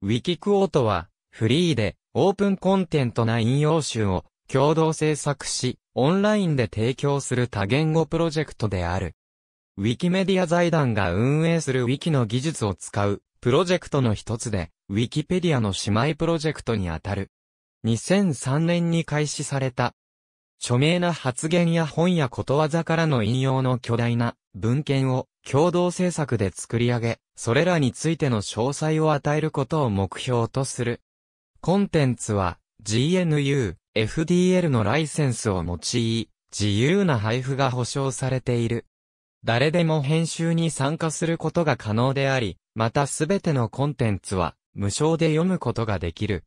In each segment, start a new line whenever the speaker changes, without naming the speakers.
ウィキクオートは、フリーで、オープンコンテントな引用集を、共同制作し、オンラインで提供する多言語プロジェクトである。ウィキメディア財団が運営するウィキの技術を使う、プロジェクトの一つで、ウィキペディアの姉妹プロジェクトにあたる。2003年に開始された。著名な発言や本やことわざからの引用の巨大な文献を共同制作で作り上げ、それらについての詳細を与えることを目標とする。コンテンツは GNU、FDL のライセンスを用い、自由な配布が保証されている。誰でも編集に参加することが可能であり、またすべてのコンテンツは無償で読むことができる。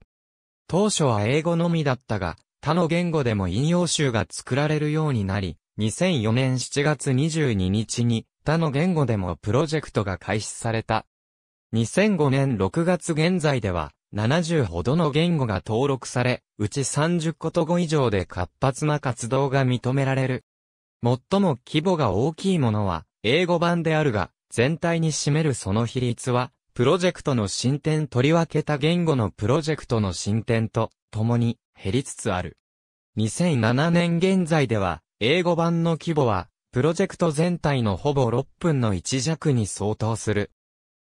当初は英語のみだったが、他の言語でも引用集が作られるようになり、2004年7月22日に他の言語でもプロジェクトが開始された。2005年6月現在では、70ほどの言語が登録され、うち30こと語以上で活発な活動が認められる。最も規模が大きいものは、英語版であるが、全体に占めるその比率は、プロジェクトの進展取り分けた言語のプロジェクトの進展と、共に、減りつつある。2007年現在では、英語版の規模は、プロジェクト全体のほぼ6分の1弱に相当する。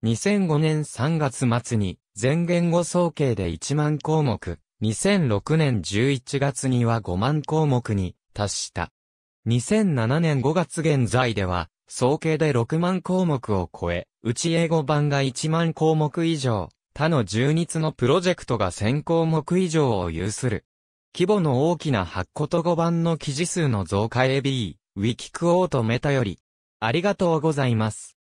2005年3月末に、全言語総計で1万項目、2006年11月には5万項目に達した。2007年5月現在では、総計で6万項目を超え、うち英語版が1万項目以上、他の12日のプロジェクトが1000項目以上を有する。規模の大きな8個と5版の記事数の増加 AB、ウィキクオートメタより、ありがとうございます。